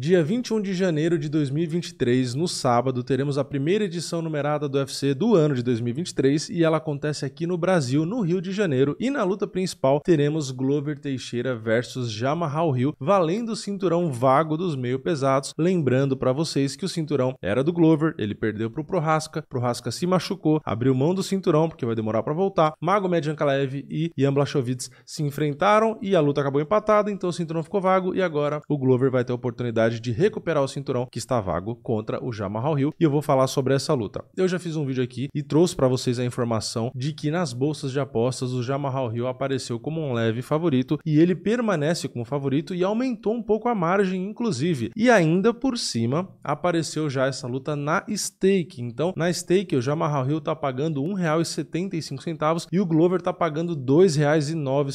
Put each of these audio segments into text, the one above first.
Dia 21 de janeiro de 2023, no sábado, teremos a primeira edição numerada do UFC do ano de 2023 e ela acontece aqui no Brasil, no Rio de Janeiro. E na luta principal, teremos Glover Teixeira versus Jamahal Hill, valendo o cinturão vago dos meio pesados. Lembrando para vocês que o cinturão era do Glover, ele perdeu pro Prohaska, Prohaska se machucou, abriu mão do cinturão porque vai demorar para voltar. Mago Medjankalev e Ian Blachowicz se enfrentaram e a luta acabou empatada, então o cinturão ficou vago e agora o Glover vai ter a oportunidade de recuperar o cinturão que está vago contra o Jamal Hill e eu vou falar sobre essa luta. Eu já fiz um vídeo aqui e trouxe para vocês a informação de que nas bolsas de apostas o Jamal Hill apareceu como um leve favorito e ele permanece como favorito e aumentou um pouco a margem inclusive. E ainda por cima apareceu já essa luta na stake. Então, na stake o Jamal Hill está pagando R$ 1,75 e o Glover está pagando R$ 2,09.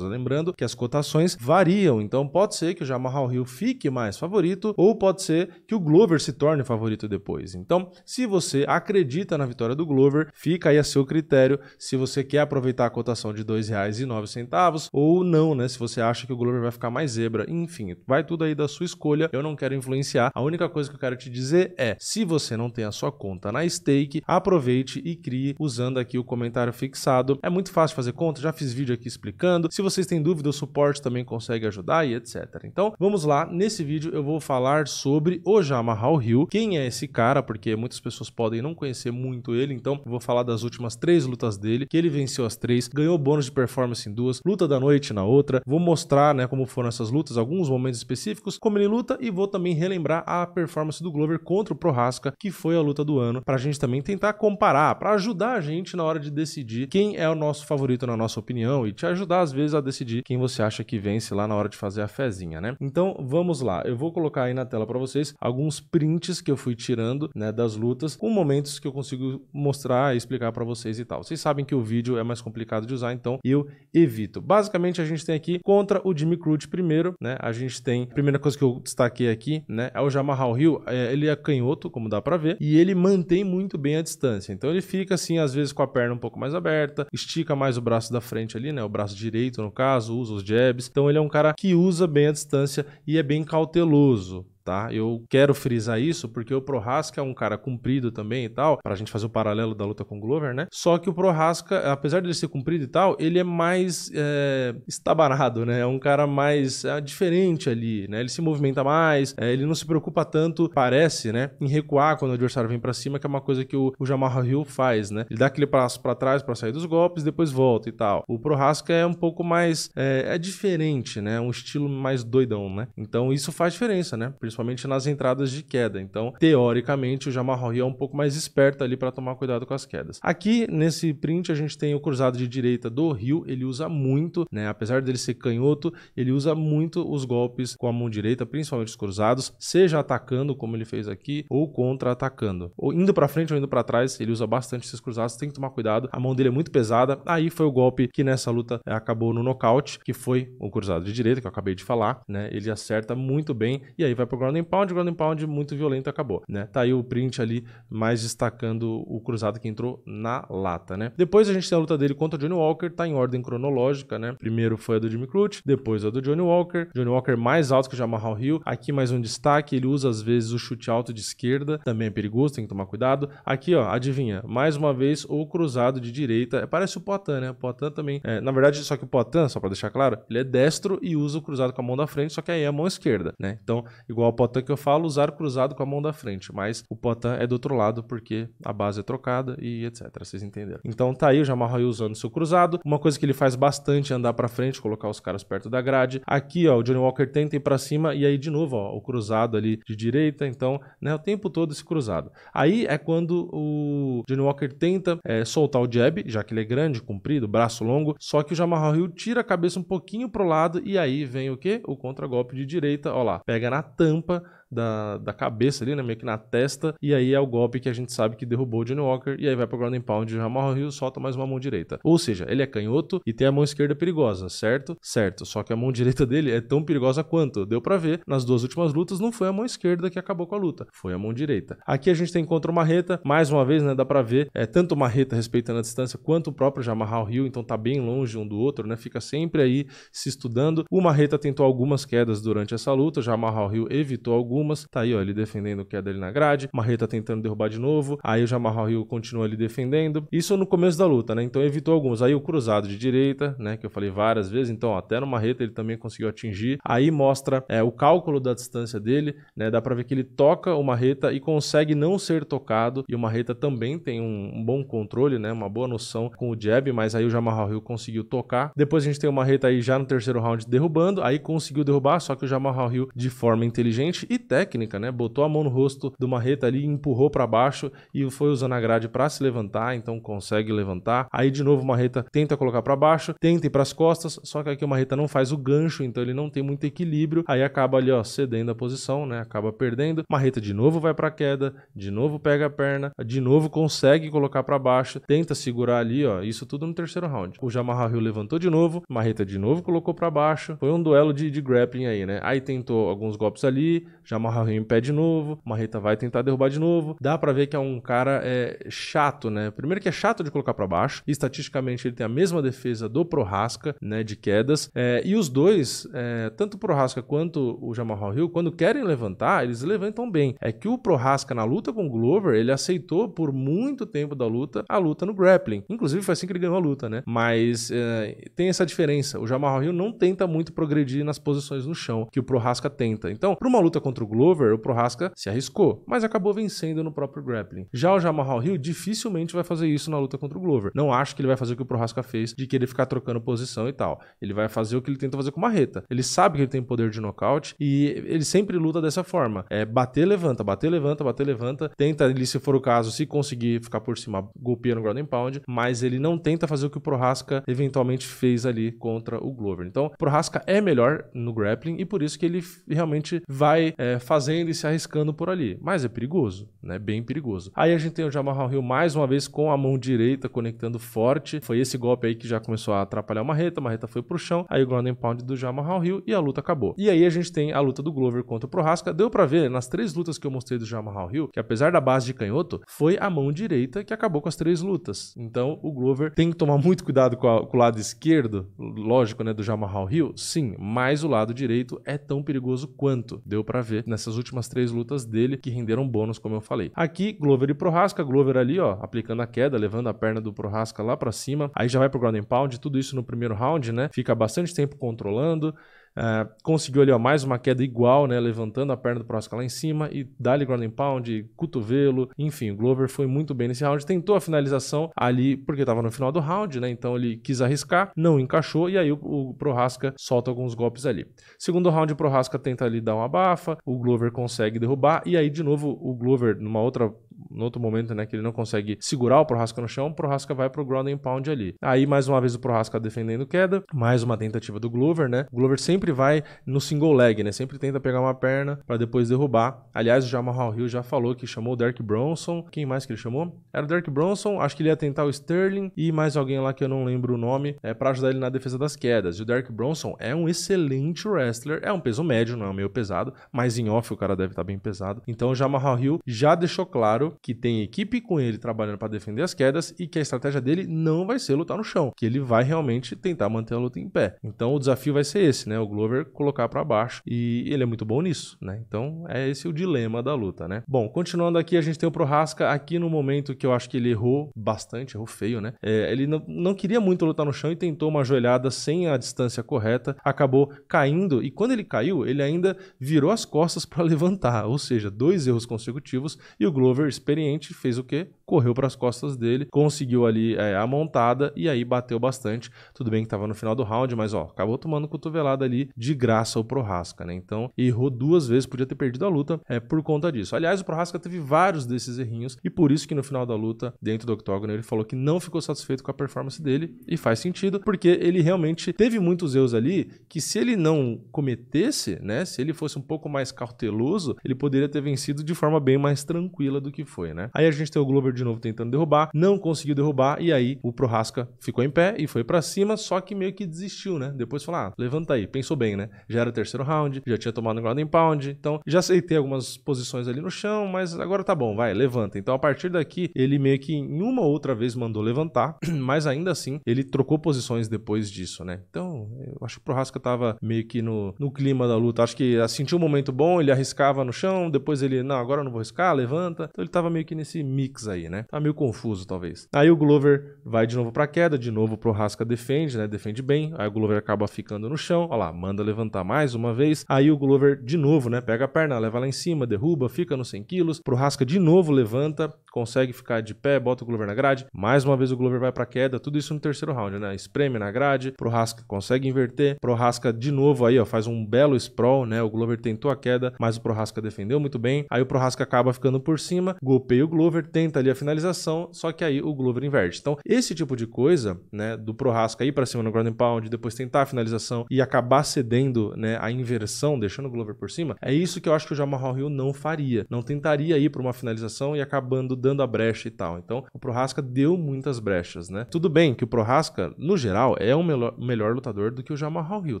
Lembrando que as cotações variam, então pode ser que o Jamal Hill fique mais favorito favorito, ou pode ser que o Glover se torne favorito depois. Então, se você acredita na vitória do Glover, fica aí a seu critério se você quer aproveitar a cotação de R$ 2,09 ou não, né? Se você acha que o Glover vai ficar mais zebra, enfim, vai tudo aí da sua escolha. Eu não quero influenciar. A única coisa que eu quero te dizer é: se você não tem a sua conta na stake, aproveite e crie usando aqui o comentário fixado. É muito fácil fazer conta, já fiz vídeo aqui explicando. Se vocês têm dúvida, o suporte também consegue ajudar e etc. Então, vamos lá. Nesse vídeo eu vou falar sobre o Jamahal Hill. Quem é esse cara? Porque muitas pessoas podem não conhecer muito ele, então vou falar das últimas três lutas dele, que ele venceu as três, ganhou bônus de performance em duas, luta da noite na outra. Vou mostrar, né, como foram essas lutas, alguns momentos específicos, como ele luta e vou também relembrar a performance do Glover contra o Prohaska, que foi a luta do ano, pra gente também tentar comparar, para ajudar a gente na hora de decidir quem é o nosso favorito na nossa opinião e te ajudar às vezes a decidir quem você acha que vence lá na hora de fazer a fezinha, né? Então, vamos lá. Eu vou vou colocar aí na tela para vocês alguns prints que eu fui tirando né, das lutas com momentos que eu consigo mostrar e explicar para vocês e tal. Vocês sabem que o vídeo é mais complicado de usar, então eu evito. Basicamente a gente tem aqui contra o Jimmy Crute primeiro, né? A gente tem, a primeira coisa que eu destaquei aqui, né, é o Jamarral Hill, é, ele é canhoto, como dá para ver, e ele mantém muito bem a distância. Então ele fica assim, às vezes com a perna um pouco mais aberta, estica mais o braço da frente ali, né, o braço direito no caso, usa os jabs. Então ele é um cara que usa bem a distância e é bem cauteloso escandaloso tá? Eu quero frisar isso porque o Prohaska é um cara comprido também e tal, para a gente fazer o paralelo da luta com o Glover, né? Só que o Prohaska, apesar dele ser comprido e tal, ele é mais é, eh, estabarado, né? É um cara mais é, diferente ali, né? Ele se movimenta mais, é, ele não se preocupa tanto, parece, né? Em recuar quando o adversário vem para cima, que é uma coisa que o, o Hill faz, né? Ele dá aquele passo para trás para sair dos golpes, depois volta e tal. O Prohaska é um pouco mais é, diferente, né? Um estilo mais doidão, né? Então isso faz diferença, né? principalmente nas entradas de queda. Então, teoricamente, o Jamarroy é um pouco mais esperto ali para tomar cuidado com as quedas. Aqui nesse print a gente tem o cruzado de direita do Rio, ele usa muito, né? Apesar dele ser canhoto, ele usa muito os golpes com a mão direita, principalmente os cruzados, seja atacando como ele fez aqui ou contra-atacando. Ou indo para frente ou indo para trás, ele usa bastante esses cruzados, tem que tomar cuidado. A mão dele é muito pesada. Aí foi o golpe que nessa luta eh, acabou no nocaute, que foi o cruzado de direita que eu acabei de falar, né? Ele acerta muito bem e aí vai pro ground and pound, ground and pound muito violento acabou, né? Tá aí o print ali mais destacando o cruzado que entrou na lata, né? Depois a gente tem a luta dele contra o Johnny Walker, tá em ordem cronológica, né? Primeiro foi a do Jimmy Crute, depois a do Johnny Walker. Johnny Walker mais alto que o Jamal Hill. Aqui mais um destaque, ele usa às vezes o chute alto de esquerda, também é perigoso, tem que tomar cuidado. Aqui, ó, adivinha, mais uma vez o cruzado de direita, é, parece o Poitin, né? O Poitin também, é, na verdade, só que o Poitin, só para deixar claro, ele é destro e usa o cruzado com a mão da frente, só que aí é a mão esquerda, né? Então, igual Poitin que eu falo, usar cruzado com a mão da frente, mas o Poitin é do outro lado porque a base é trocada e etc. Vocês entenderam. Então tá aí o Jamal usando seu cruzado. Uma coisa que ele faz bastante é andar para frente, colocar os caras perto da grade. Aqui, ó, o Johnny Walker tenta ir para cima e aí de novo, ó, o cruzado ali de direita. Então, né, o tempo todo esse cruzado. Aí é quando o Johnny Walker tenta é, soltar o jab, já que ele é grande, comprido, braço longo, só que o Jamal tira a cabeça um pouquinho pro lado e aí vem o que? O contragolpe de direita, ó lá, pega na tampa tampa da, da cabeça ali, né, meio que na testa, e aí é o golpe que a gente sabe que derrubou o Johnny Walker, e aí vai pro ground and pound, o Jamal Hill solta mais uma mão direita. Ou seja, ele é canhoto e tem a mão esquerda perigosa, certo? Certo, só que a mão direita dele é tão perigosa quanto, deu para ver, nas duas últimas lutas não foi a mão esquerda que acabou com a luta, foi a mão direita. Aqui a gente tem contra o Marreta, mais uma vez, né, dá para ver, é tanto o Marreta respeitando a distância quanto o próprio Jamal Hill, então tá bem longe um do outro, né, fica sempre aí se estudando. O Marreta tentou algumas quedas durante essa luta, o Jamal Hill evitou evitou algumas. Tá aí, ó, ele defendendo o queda ali na grade. Marreta tentando derrubar de novo. Aí o Jamal Hill continua ali defendendo. Isso no começo da luta, né? Então evitou algumas. Aí o cruzado de direita, né? Que eu falei várias vezes. Então, ó, até no Marreta ele também conseguiu atingir. Aí mostra é, o cálculo da distância dele, né? Dá pra ver que ele toca o Marreta e consegue não ser tocado. E o Marreta também tem um bom controle, né? Uma boa noção com o jab, mas aí o Jamal Hill conseguiu tocar. Depois a gente tem o Marreta aí já no terceiro round derrubando. Aí conseguiu derrubar, só que o Jamal Hill de forma inteligente inteligente e técnica, né? Botou a mão no rosto do Marreta ali, empurrou para baixo e foi usando a grade para se levantar, então consegue levantar. Aí de novo o Marreta tenta colocar para baixo, tenta ir para as costas, só que aqui o Marreta não faz o gancho, então ele não tem muito equilíbrio. Aí acaba ali, ó, cedendo a posição, né? Acaba perdendo. Marreta de novo vai para queda, de novo pega a perna, de novo consegue colocar para baixo, tenta segurar ali, ó. Isso tudo no terceiro round. O Jamarra Hill levantou de novo, Marreta de novo colocou para baixo. Foi um duelo de, de grappling aí, né? Aí tentou alguns golpes ali, ali, já amarra o pé de novo, Marreta vai tentar derrubar de novo. Dá para ver que é um cara é, chato, né? Primeiro que é chato de colocar para baixo, estatisticamente ele tem a mesma defesa do Prohaska, né, de quedas, é, e os dois, é, tanto o Prohaska quanto o Jamal Hill, quando querem levantar, eles levantam bem. É que o Prohaska na luta com o Glover, ele aceitou por muito tempo da luta, a luta no grappling. Inclusive foi assim que ele ganhou a luta, né? Mas é, tem essa diferença, o Jamal Hill não tenta muito progredir nas posições no chão, que o Prohaska tenta. Então, pro numa luta contra o Glover, o Prohaska se arriscou, mas acabou vencendo no próprio grappling. Já o Jamal Hill dificilmente vai fazer isso na luta contra o Glover. Não acho que ele vai fazer o que o Prohaska fez de querer ficar trocando posição e tal. Ele vai fazer o que ele tenta fazer com marreta. Ele sabe que ele tem poder de nocaute e ele sempre luta dessa forma. É bater, levanta, bater, levanta, bater, levanta. Tenta ali, se for o caso, se conseguir ficar por cima, golpeando o ground and pound, mas ele não tenta fazer o que o Prohaska eventualmente fez ali contra o Glover. Então, Prohaska é melhor no grappling e por isso que ele realmente vai vai é, fazendo e se arriscando por ali. Mas é perigoso né? Bem perigoso. Aí a gente tem o Jamahal Hill mais uma vez com a mão direita conectando forte. Foi esse golpe aí que já começou a atrapalhar o Marreta, a Marreta foi pro chão, aí o Ground Pound do Jamahal Hill e a luta acabou. E aí a gente tem a luta do Glover contra o Prohaska. Deu para ver nas três lutas que eu mostrei do Jamahal Hill, que apesar da base de canhoto, foi a mão direita que acabou com as três lutas. Então o Glover tem que tomar muito cuidado com, a, com o lado esquerdo, lógico, né, do Jamahal Hill, sim, mas o lado direito é tão perigoso quanto. Deu para ver nessas últimas três lutas dele que renderam bônus, como eu falei falei. Aqui, Glover e Prohaska, Glover ali, ó, aplicando a queda, levando a perna do Prohaska lá para cima. Aí já vai pro ground and pound, tudo isso no primeiro round, né? Fica bastante tempo controlando. Ah, conseguiu ali ó, mais uma queda igual, né, levantando a perna do Prohaska lá em cima e dá-lhe ground pound, cotovelo, enfim, o Glover foi muito bem nesse round, tentou a finalização ali porque estava no final do round, né, então ele quis arriscar, não encaixou e aí o, o Prohaska solta alguns golpes ali. Segundo round o Prohaska tenta ali dar uma abafa, o Glover consegue derrubar e aí de novo o Glover numa outra no outro momento, né, que ele não consegue segurar o Prohaska no chão, o Prohaska vai pro ground and pound ali. Aí mais uma vez o Prohaska defendendo queda, mais uma tentativa do Glover, né? O Glover sempre vai no single leg, né? Sempre tenta pegar uma perna para depois derrubar. Aliás, o Jamal Hill já falou que chamou o Derek Bronson. Quem mais que ele chamou? Era o Derek Bronson, acho que ele ia tentar o Sterling e mais alguém lá que eu não lembro o nome, é para ajudar ele na defesa das quedas. E o Derek Bronson é um excelente wrestler, é um peso médio, não é meio pesado, mas em off o cara deve estar tá bem pesado. Então o Jamal Hill já deixou claro que tem equipe com ele trabalhando para defender as quedas e que a estratégia dele não vai ser lutar no chão, que ele vai realmente tentar manter a luta em pé. Então o desafio vai ser esse, né? O Glover colocar para baixo e ele é muito bom nisso, né? Então é esse o dilema da luta, né? Bom, continuando aqui, a gente tem o Prohaska aqui no momento que eu acho que ele errou bastante, errou feio, né? É, ele não, não queria muito lutar no chão e tentou uma joelhada sem a distância correta, acabou caindo e quando ele caiu, ele ainda virou as costas para levantar, ou seja, dois erros consecutivos e o Glover experiente fez o quê? correu para as costas dele, conseguiu ali é, a montada e aí bateu bastante. Tudo bem que estava no final do round, mas ó, acabou tomando cotovelada ali de graça o Prohaska, né? Então errou duas vezes, podia ter perdido a luta é, por conta disso. Aliás, o Prohaska teve vários desses errinhos e por isso que no final da luta, dentro do octógono, ele falou que não ficou satisfeito com a performance dele e faz sentido, porque ele realmente teve muitos erros ali que se ele não cometesse, né? Se ele fosse um pouco mais cauteloso, ele poderia ter vencido de forma bem mais tranquila do que foi, né? Aí a gente tem o Glover de novo tentando derrubar, não conseguiu derrubar e aí o Prohaska ficou em pé e foi para cima, só que meio que desistiu, né? Depois falou: ah, levanta aí, pensou bem, né? Já era o terceiro round, já tinha tomado um ground pound, então já aceitei algumas posições ali no chão, mas agora tá bom, vai, levanta. Então a partir daqui ele meio que em uma outra vez mandou levantar, mas ainda assim ele trocou posições depois disso, né? Então eu acho que o Prohaska tava meio que no, no clima da luta, acho que ah, sentiu um momento bom, ele arriscava no chão, depois ele, não, agora eu não vou arriscar, levanta. Então ele tava meio que nesse mix aí né? Tá meio confuso, talvez. Aí o Glover vai de novo pra queda, de novo pro Rasca defende, né? Defende bem. Aí o Glover acaba ficando no chão. Olha lá, manda levantar mais uma vez. Aí o Glover de novo, né? Pega a perna, leva lá em cima, derruba, fica nos 100 quilos. Pro Rasca de novo levanta, consegue ficar de pé, bota o Glover na grade. Mais uma vez o Glover vai pra queda. Tudo isso no terceiro round, né? Espreme na grade. Pro Rasca consegue inverter. Pro Rasca de novo aí, ó, faz um belo sprawl, né? O Glover tentou a queda, mas o Pro Rasca defendeu muito bem. Aí o Pro Rasca acaba ficando por cima, golpeia o Glover, tenta ali a finalização, só que aí o Glover inverte. Então, esse tipo de coisa, né, do Prohaska ir para cima no ground and pound, depois tentar a finalização e acabar cedendo, né, a inversão, deixando o Glover por cima, é isso que eu acho que o Jamal Hill não faria. Não tentaria ir para uma finalização e acabando dando a brecha e tal. Então, o Prohaska deu muitas brechas, né? Tudo bem que o Prohaska, no geral, é um melhor, melhor lutador do que o Jamal Hill,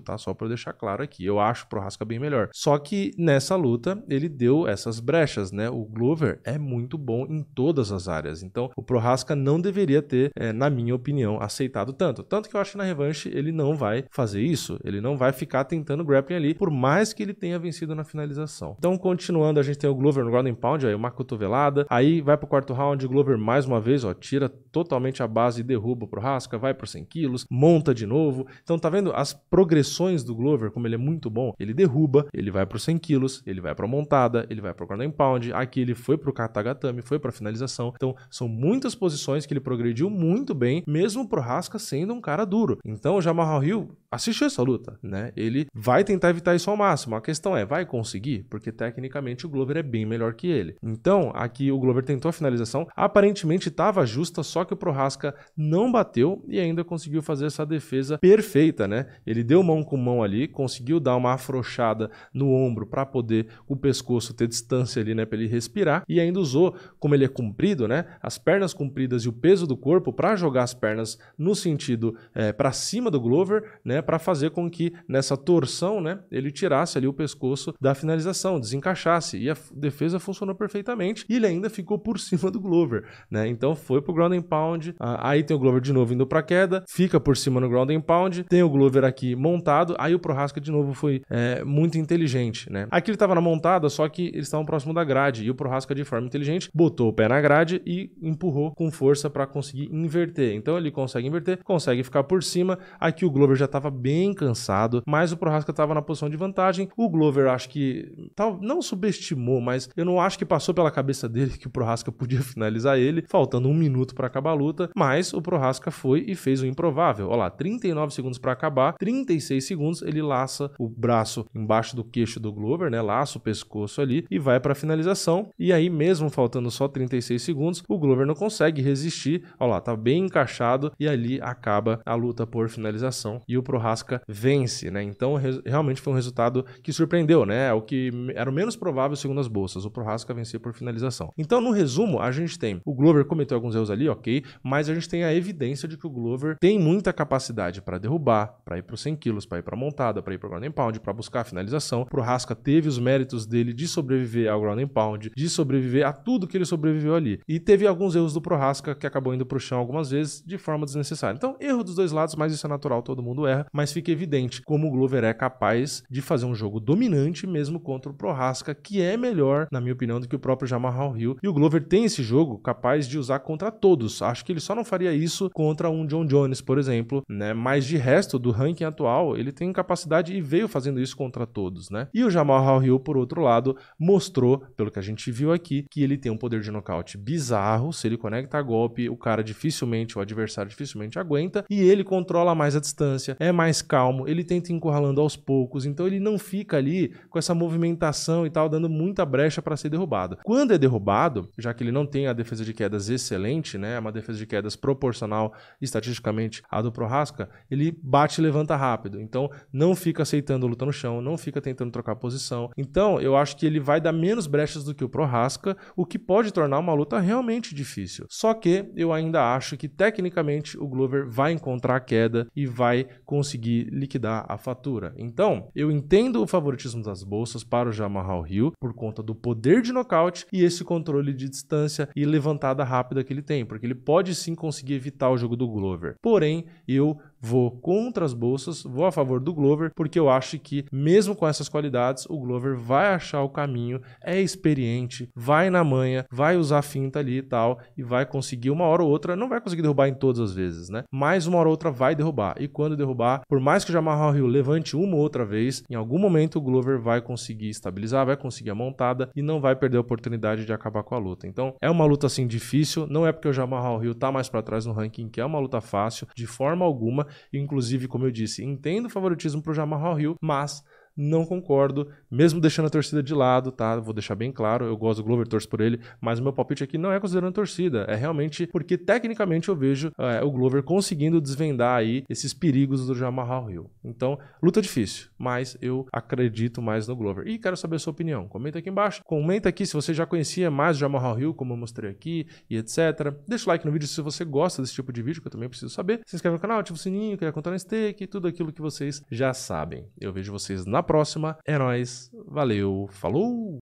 tá? Só para deixar claro aqui. Eu acho o Prohaska bem melhor. Só que nessa luta, ele deu essas brechas, né? O Glover é muito bom em todas as outras áreas. Então, o Prohaska não deveria ter, é, na minha opinião, aceitado tanto. Tanto que eu acho que na revanche ele não vai fazer isso. Ele não vai ficar tentando grappling ali, por mais que ele tenha vencido na finalização. Então, continuando, a gente tem o Glover no Golden Pound, aí uma cotovelada. Aí vai pro quarto round, Glover mais uma vez, ó, tira totalmente a base e derruba o Prohaska, vai pro 100 quilos, monta de novo. Então, tá vendo? As progressões do Glover, como ele é muito bom, ele derruba, ele vai pro 100 quilos, ele vai pra montada, ele vai pro Golden Pound. Aqui ele foi pro Katagatami, foi pra finalização. Então, são muitas posições que ele progrediu muito bem, mesmo pro Rasca sendo um cara duro. Então, o Jamal Hill assistiu essa luta, né? Ele vai tentar evitar isso ao máximo. A questão é, vai conseguir? Porque tecnicamente o Glover é bem melhor que ele. Então, aqui o Glover tentou a finalização, aparentemente estava justa, só que o Prohaska não bateu e ainda conseguiu fazer essa defesa perfeita, né? Ele deu mão com mão ali, conseguiu dar uma afrouxada no ombro para poder o pescoço ter distância ali, né, para ele respirar e ainda usou, como ele é comprido, comprido, né? As pernas compridas e o peso do corpo para jogar as pernas no sentido é, eh, para cima do Glover, né? Para fazer com que nessa torção, né? Ele tirasse ali o pescoço da finalização, desencaixasse e a defesa funcionou perfeitamente. E ele ainda ficou por cima do Glover, né? Então foi pro ground and pound. Aí tem o Glover de novo indo para queda, fica por cima no ground and pound, tem o Glover aqui montado. Aí o Prohaska de novo foi é, muito inteligente, né? Aqui ele estava na montada, só que eles estavam próximo da grade e o Prohaska de forma inteligente botou o pé na grade e empurrou com força para conseguir inverter. Então ele consegue inverter, consegue ficar por cima. Aqui o Glover já estava bem cansado, mas o Prohaska estava na posição de vantagem. O Glover acho que tal, não subestimou, mas eu não acho que passou pela cabeça dele que o Prohaska podia finalizar ele, faltando um minuto para acabar a luta, mas o Prohaska foi e fez o improvável. Olha lá, 39 segundos para acabar, 36 segundos ele laça o braço embaixo do queixo do Glover, né? Laça o pescoço ali e vai para finalização. E aí mesmo faltando só 36 segundos segundos, o Glover não consegue resistir. Olha lá, tá bem encaixado e ali acaba a luta por finalização e o Prohaska vence, né? Então realmente foi um resultado que surpreendeu, né? É o que era o menos provável segundo as bolsas, o Prohaska vencer por finalização. Então, no resumo, a gente tem o Glover cometeu alguns erros ali, OK, mas a gente tem a evidência de que o Glover tem muita capacidade para derrubar, para ir para os 100 quilos, para ir para montada, para ir para ground and pound, para buscar a finalização. O Prohaska teve os méritos dele de sobreviver ao ground and pound, de sobreviver a tudo que ele sobreviveu ali. E teve alguns erros do Prohaska que acabou indo para o chão algumas vezes de forma desnecessária. Então, erro dos dois lados, mas isso é natural, todo mundo erra. Mas fica evidente como o Glover é capaz de fazer um jogo dominante mesmo contra o Prohaska, que é melhor, na minha opinião, do que o próprio Jamal Hill. E o Glover tem esse jogo capaz de usar contra todos. Acho que ele só não faria isso contra um John Jones, por exemplo, né? Mas de resto, do ranking atual, ele tem capacidade e veio fazendo isso contra todos, né? E o Jamal Hill, por outro lado, mostrou, pelo que a gente viu aqui, que ele tem um poder de nocaute bizarro. Se ele conecta golpe, o cara dificilmente, o adversário dificilmente aguenta. E ele controla mais a distância, é mais calmo, ele tenta encurralando aos poucos. Então ele não fica ali com essa movimentação e tal, dando muita brecha para ser derrubado. Quando é derrubado, já que ele não tem a defesa de quedas excelente, né? É uma defesa de quedas proporcional estatisticamente à do Prohaska, ele bate e levanta rápido. Então não fica aceitando luta no chão, não fica tentando trocar posição. Então eu acho que ele vai dar menos brechas do que o Prohaska, o que pode tornar uma luta realmente difícil. Só que eu ainda acho que tecnicamente o Glover vai encontrar a queda e vai conseguir liquidar a fatura. Então, eu entendo o favoritismo das bolsas para o Jamahal Hill por conta do poder de nocaute e esse controle de distância e levantada rápida que ele tem, porque ele pode sim conseguir evitar o jogo do Glover. Porém, eu Vou contra as bolsas, vou a favor do Glover, porque eu acho que, mesmo com essas qualidades, o Glover vai achar o caminho, é experiente, vai na manha, vai usar finta ali e tal, e vai conseguir uma hora ou outra, não vai conseguir derrubar em todas as vezes, né? Mas uma hora ou outra vai derrubar. E quando derrubar, por mais que o Jamal Hill levante uma ou outra vez, em algum momento o Glover vai conseguir estabilizar, vai conseguir a montada e não vai perder a oportunidade de acabar com a luta. Então, é uma luta assim difícil, não é porque o Jamal Hill tá mais para trás no ranking que é uma luta fácil, de forma alguma, Inclusive, como eu disse, entendo o favoritismo para o Jamal Hill, mas não concordo, mesmo deixando a torcida de lado, tá? Vou deixar bem claro, eu gosto do Glover, torço por ele, mas o meu palpite aqui não é considerando torcida, é realmente porque tecnicamente eu vejo é, o Glover conseguindo desvendar aí esses perigos do Jamal Hill. Então, luta difícil, mas eu acredito mais no Glover. E quero saber a sua opinião. Comenta aqui embaixo, comenta aqui se você já conhecia mais o Jamal Hill, como eu mostrei aqui, e etc. Deixa o like no vídeo se você gosta desse tipo de vídeo, que eu também preciso saber. Se inscreve no canal, ativa o sininho, quer contar no stake, tudo aquilo que vocês já sabem. Eu vejo vocês na próxima. É nóis. Valeu. Falou!